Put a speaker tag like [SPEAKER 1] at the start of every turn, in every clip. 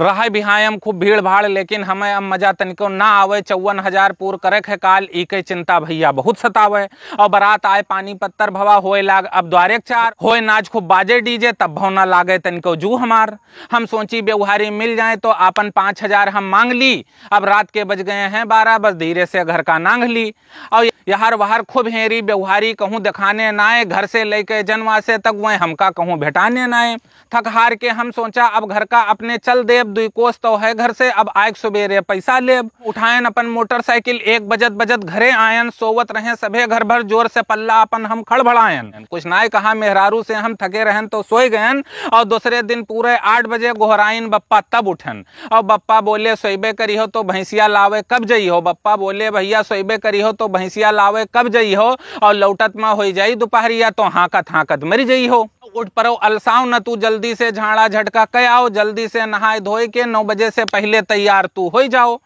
[SPEAKER 1] रह बिहाय हम खूब भीड़ भाड़ लेकिन हमें अब मजा तनिको ना आवे चौवन हजार पूर करे है काल इके चिंता भैया बहुत सतावे और बरात आए पानी पत्थर भवा होए लाग अब द्वारे चार होए नाच खूब बाजे डीजे तब भवना लागे तनिको जू हमार हम सोची ब्यवहारी मिल जाए तो अपन पाँच हजार हम मांग ली अब रात के बज गए हैं बारह बस धीरे से घर का नांग ली और यहार वहार खूब हेरी व्यवहारी कहूँ दिखाने ना आए घर से लेके जनवा से तक वह हमका कहूँ भेटाने ना आए थक हार के हम सोचा अब घर का अपने चल दे लेब दुई कोस तो है घर से अब आग सुबेरे पैसा लेब उठायन अपन मोटरसाइकिल एक बजत बजत घरे आयन सोवत रहे सभे घर भर जोर से पल्ला अपन हम खड़बड़ायन कुछ नाय कहा मेहरारू से हम थके रहन तो सोए गयन और दूसरे दिन पूरे आठ बजे गोहराइन बप्पा तब उठन और बप्पा बोले सोईबे करी हो तो भैंसिया लावे कब जई हो बप्पा बोले भैया सोईबे करी हो तो भैंसिया लावे कब जई हो और लौटत मा हो जाई दोपहरिया तो हाकत हाकत मरी जई हो उठ पड़ो अलसाओ न तू जल्दी से झाड़ा झटका कह आओ जल्दी से नहाए धोए के नौ बजे से पहले तैयार तू हो जाओ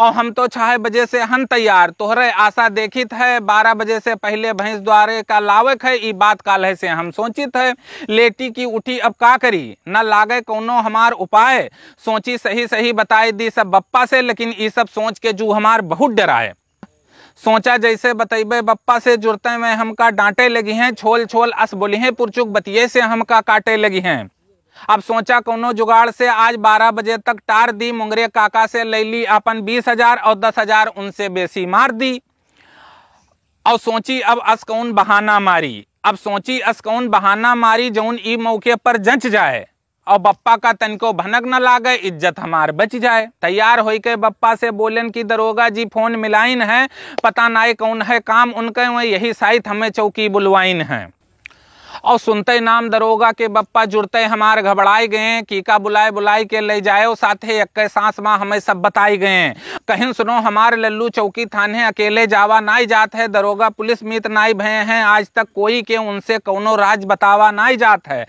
[SPEAKER 1] और हम तो छह बजे से हन तैयार तोहरे आशा देखित है बारह बजे से पहले भैंस द्वारे का लावक है ई बात काल है से हम सोचित है लेटी की उठी अब का करी न लागे कोनो हमार उपाय सोची सही सही बताए दी सब बप्पा से लेकिन ई सब सोच के जू हमार बहुत डराए सोचा जैसे बतेबे बप्पा से जुड़ते में हमका डांटे लगी हैं छोल छोल अस बोली पुरचुक बतिये से हमका काटे लगी हैं अब सोचा कोनो जुगाड़ से आज 12 बजे तक टार दी मुंगरे काका से ले ली अपन बीस हजार और दस हजार उनसे बेसी मार दी और सोची अब अस कौन बहाना मारी अब सोची अस कौन बहाना मारी जो ई मौके पर जंच जाए और बप्पा का तनिको भनक न लागे इज्जत हमार बच जाए तैयार हो के बप्पा से बोलन की दरोगा जी फोन मिलाइन है पता नाय कौन है काम उनके हुए यही साइथ हमें चौकी बुलवाइन है और सुनते नाम दरोगा के बप्पा जुड़ते हमार घबराए गए कीका बुलाए बुलाए के ले जाए साथे अक्के सांस माँ हमें सब बताए गए कहीं सुनो हमार लल्लू चौकी थाने अकेले जावा नाई जात है दरोगा पुलिस मित नाई भय हैं आज तक कोई के उनसे कोनो राज बतावा नाई जात है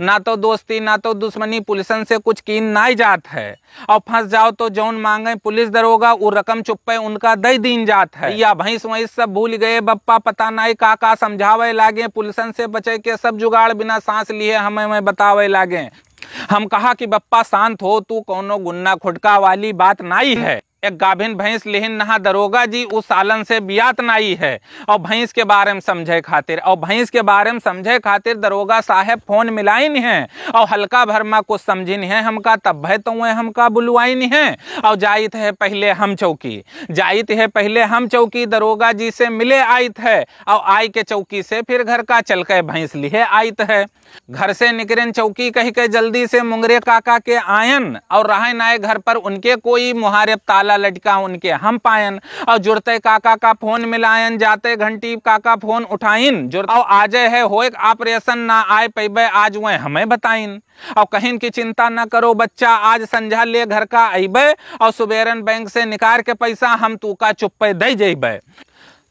[SPEAKER 1] ना तो दोस्ती ना तो दुश्मनी पुलिसन से कुछ कीन ना ही जात है और फंस जाओ तो जौन मांगे पुलिस दरोगा वो रकम चुप्पे उनका दई दिन जात है या भैंस वहीं सब भूल गए बप्पा पता नहीं का का समझावे लागे पुलिसन से बचे के सब जुगाड़ बिना सांस लिए हमें हमें बतावे लागे हम कहा कि बप्पा शांत हो तू कोनो गुन्ना खुटका वाली बात नाई है एक गाभिन भैंस लेहिन नहा दरोगा जी उस सालन से बियात नाई है और भैंस के बारे में समझे खातिर और भैंस के बारे में समझे खातिर दरोगा साहेब फोन मिलाइन है और हल्का भर में कुछ समझिन है हमका तब भय तो हमका बुलवाइन है और जाइत है पहले हम चौकी जाइत है पहले हम चौकी दरोगा जी से मिले आयत है और आय के चौकी से फिर घर का चल के भैंस लिहे आयत है घर से निकरेन चौकी कह के जल्दी से मुंगरे काका के आयन और रहा नाये घर पर उनके कोई मुहारे ताला वाला लटका उनके हम पायन और जुड़ते काका का फोन मिलायन जाते घंटी काका फोन उठाइन जुड़ता आजे है हो एक ऑपरेशन ना आए पैबे आज वे हमें बताइन और कहीं की चिंता ना करो बच्चा आज संझा ले घर का अब और सुबेरन बैंक से निकाल के पैसा हम तू का चुप्पे दे जेबे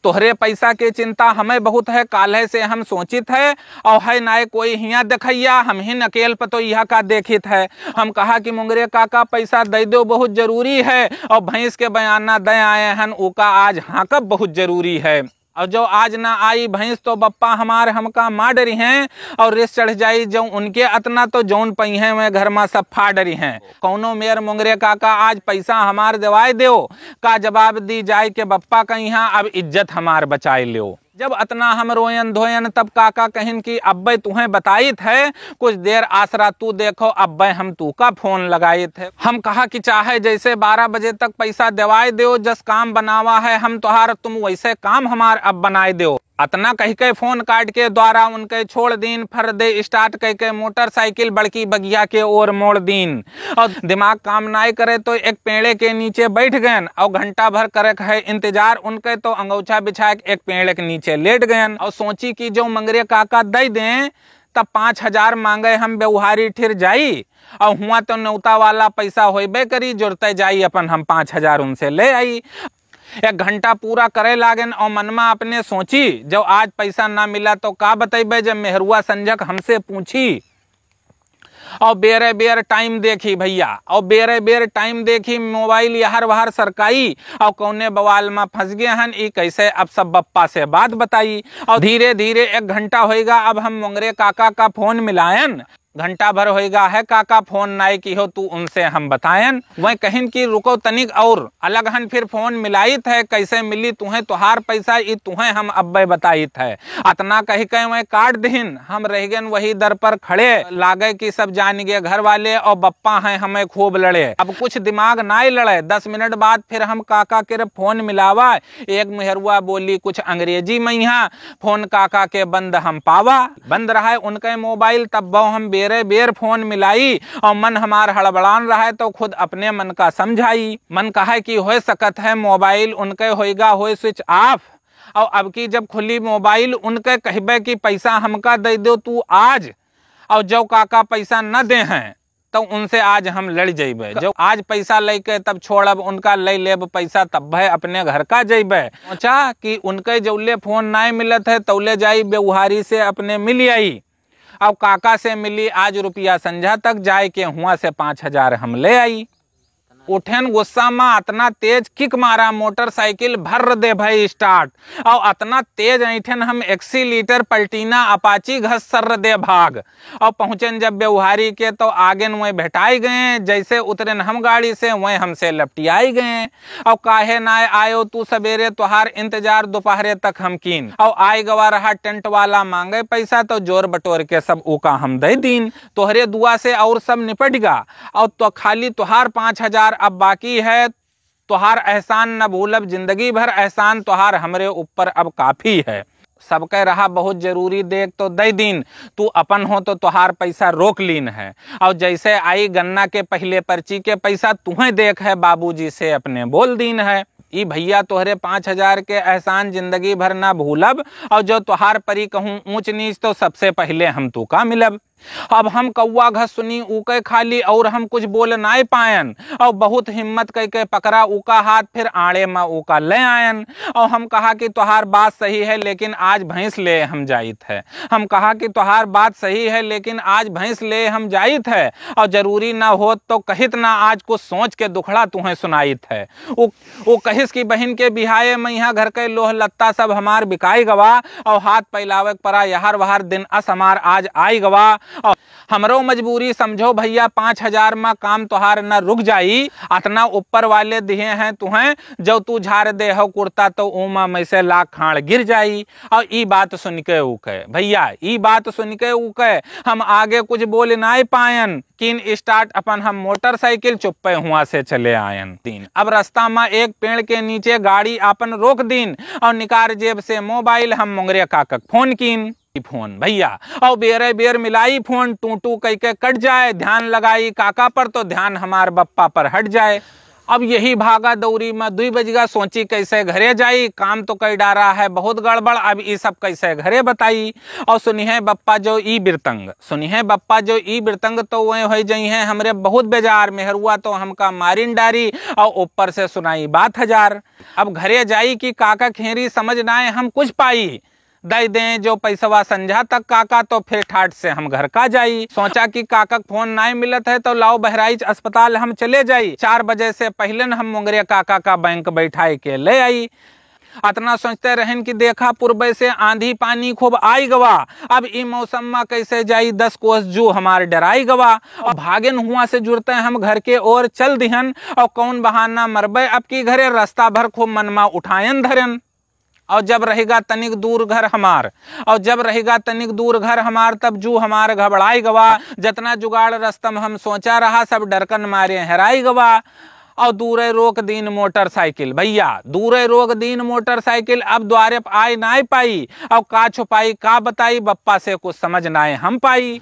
[SPEAKER 1] तोहरे पैसा के चिंता हमें बहुत है काले से हम सोचित है और है नाय कोई हिया देखैया हम ही नकेल पर तो यहाँ का देखित है हम कहा कि मुंगरे काका पैसा दे दो बहुत जरूरी है और भैंस के बयाना दे आए हैं उका आज हाँकब बहुत जरूरी है और जो आज ना आई भैंस तो बप्पा हमारे हमका डरी हैं और रेस चढ़ जाई जो उनके अतना तो जौन पई हैं वह घर में सब फा डरी हैं कौनो मेयर मुंगरे का का आज पैसा हमार दवाए दो का जवाब दी जाए के बप्पा कहीं हाँ अब इज्जत हमार बचाए लो जब अतना हम रोयन धोयन तब काका कहन की अब्बे तुहे बताई है कुछ देर आसरा तू देखो अब्बे हम तू का फोन लगाए थे हम कहा कि चाहे जैसे बारह बजे तक पैसा दवाए दो जस काम बनावा है हम तुहार तुम वैसे काम हमार अब बनाए दो अतना कह के फोन काट के द्वारा उनके छोड़ दिन फर दे स्टार्ट कह के मोटरसाइकिल बड़की बगिया के ओर मोड़ दिन और दिमाग काम ना करे तो एक पेड़े के नीचे बैठ गए और घंटा भर करे है इंतजार उनके तो अंगोछा बिछा एक पेड़ के नीचे लेट गए और सोची कि जो मंगरे काका दे दें तब पाँच हजार मांगे हम व्यवहारी ठिर जाई और हुआ तो नौता वाला पैसा होबे करी जोड़ते जाई अपन हम पाँच हजार उनसे ले आई एक घंटा पूरा करे लागन और मनमा अपने सोची जब आज पैसा ना मिला तो का बतेबे जब मेहरुआ संजक हमसे पूछी और बेरे बेर टाइम देखी भैया और बेरे बेर टाइम देखी मोबाइल यार वहार सरकाई और कौने बवाल में फंस गए हन ई कैसे अब सब बप्पा से बात बताई और धीरे धीरे एक घंटा होएगा अब हम मंगरे काका का फोन मिलायन घंटा भर होएगा है काका फोन नाई की हो तू उनसे हम बतायन वह कहन की रुको तनिक और अलग हन फिर फोन मिलाई है कैसे मिली तुम्हें तुहार पैसा ई तुहे हम अब बताई है अतना कही कह वह काट दिन हम रह गए वही दर पर खड़े लागे की सब जान गए घर वाले और बप्पा है हमें खूब लड़े अब कुछ दिमाग ना लड़े दस मिनट बाद फिर हम काका के फोन मिलावा एक मेहरुआ बोली कुछ अंग्रेजी में यहाँ फोन काका के बंद हम पावा बंद रहा है उनके मोबाइल तब बहु हम बे तेरे बेर फोन मिलाई और मन हमार हड़बड़ान रहा है तो खुद अपने मन का समझाई मन कहा कि हो सकत है मोबाइल उनके होएगा हो स्विच ऑफ और अब की जब खुली मोबाइल उनके कहबे कि पैसा हमका दे दो तू आज और जो काका पैसा न दे हैं तो उनसे आज हम लड़ जेबे जो आज पैसा लेके तब छोड़ब उनका ले लेब पैसा तब भय अपने घर का जेब सोचा कि उनके जो ले फोन ना मिलत है तो ले जाई बेवहारी से अपने मिल आई अब काका से मिली आज रुपया संझा तक जाए के हुआ से पाँच हजार हम ले आई उठेन गुस्सा में अतना तेज किक मारा मोटरसाइकिल भर दे भाई स्टार्ट और अतना तेज ऐठन हम एक्सी लीटर पलटीना अपाची घस सर दे भाग और पहुंचन जब व्यवहारी के तो आगे वहीं भेटाई गए जैसे उतरन हम गाड़ी से वहीं हमसे लपटियाई गए और काहे ना आयो तू सवेरे तुहार इंतजार दोपहरे तक हम कीन और आय गवा रहा टेंट वाला मांगे पैसा तो जोर बटोर के सब ऊका हम दे दीन तोहरे दुआ से और सब निपट गा और तो खाली तुहार पाँच हजार तोहार अब बाकी है तुहार एहसान न भूलब जिंदगी भर एहसान तुहार हमरे ऊपर अब काफ़ी है सबके रहा बहुत जरूरी देख तो दे दीन तू अपन हो तो तुहार पैसा रोक लीन है और जैसे आई गन्ना के पहले पर्ची के पैसा तुम्हें देख है बाबूजी से अपने बोल दीन है ई भैया तोहरे पांच हजार के एहसान जिंदगी भर ना भूलब और जो तुहार परी कहूँ ऊंच नीच तो सबसे पहले हम तू का मिलब अब हम कौआ घस सुनी ऊके खाली और हम कुछ बोल ना पायन और बहुत हिम्मत कह के पकड़ा ऊका हाथ फिर आड़े में ऊका ले आयन और हम कहा कि तुहार बात सही है लेकिन आज भैंस ले हम जाइत है हम कहा कि तुहार बात सही है लेकिन आज भैंस ले हम जाइत है और जरूरी ना हो तो कहित ना आज कुछ सोच के दुखड़ा तुहें सुनाइत है वो कहित की बहन के बिहाये में यहाँ घर के लोह लत्ता सब हमार बिकाई गवा और हाथ पैलावे परा यहार वहार दिन असमार हमार आज आई गवा और हमरो मजबूरी समझो भैया पाँच हजार में काम तुहार न रुक जाई अतना ऊपर वाले दिए हैं तुहें जो तू झाड़ दे हो कुर्ता तो उमा में से लाख खाड़ गिर जाई और ई बात सुन के ऊ कह भैया ई बात सुन के ऊ कह हम आगे कुछ बोल ना पायन किन स्टार्ट अपन हम मोटरसाइकिल चुप्पे हुआ से चले आयन दिन अब रास्ता में एक पेड़ के नीचे गाड़ी अपन रोक दिन और निकार जेब से मोबाइल हम मुंगरे काकक फोन किन फोन भैया और बेरे बेर मिलाई फोन टू टू कह के कट जाए ध्यान लगाई काका पर तो ध्यान हमार बप्पा पर हट जाए अब यही भागा दौरी में दुई बजगा सोची कैसे घरे जाई काम तो कई डारा है बहुत गड़बड़ अब ये सब कैसे घरे बताई और सुनी है बप्पा जो ई बिरतंग सुनी है बप्पा जो ई बिरतंग तो वह हो जाई है हमरे बहुत बेजार मेहरुआ तो हमका मारिन डारी और ऊपर से सुनाई बात हजार अब घरे जाई कि काका खेरी समझ ना हम कुछ पाई दे जो पैसवा संझा तक काका तो फिर ठाट से हम घर का जाई सोचा कि काका फोन नहीं मिलत है तो लाओ बहराइच अस्पताल हम चले जाई चार बजे से पहले हम मुंगरे काका का बैंक बैठाई के ले आई अतना सोचते रहन कि देखा पूर्व से आंधी पानी खूब आई गवा अब इ मौसम में कैसे जाई दस कोस जू हमारे डराई गवा और भागिन हुआ से जुड़ते हम घर के ओर चल दिहन और कौन बहाना मरबे अब की घरे रास्ता भर खूब मनमा उठायन धरन और जब रहेगा तनिक दूर घर हमार और जब रहेगा तनिक दूर घर हमार तब जू हमार घबराई गवा जितना जुगाड़ रस्तम हम सोचा रहा सब डरकन मारे हराई गवा और दूरे रोक दिन मोटरसाइकिल भैया दूरे रोक दिन मोटरसाइकिल अब द्वारे आए ना पाई और का छुपाई का बताई बप्पा से कुछ समझ ना हम पाई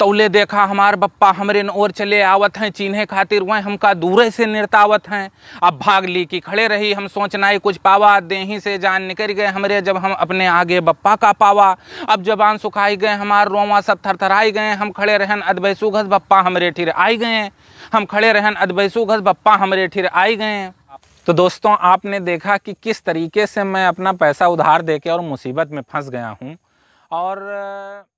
[SPEAKER 1] तौले देखा हमार बप्पा हमरे और चले आवत हैं चिन्हे खातिर वह हमका दूर से निरतावत हैं अब भाग ली कि खड़े रही हम सोचना ही कुछ पावा देही से जान निकल गए हमरे जब हम अपने आगे बप्पा का पावा अब जबान सुखाई गए हमार रोवा सब थरथराई गए हम खड़े रहन अदबैसू घस बप्पा हमरे ठिर आई गए हम खड़े रहन अदबैसू घस बप्पा हमरे ठिर आई गए तो दोस्तों आपने देखा कि किस तरीके से मैं अपना पैसा उधार दे और मुसीबत में फंस गया हूँ और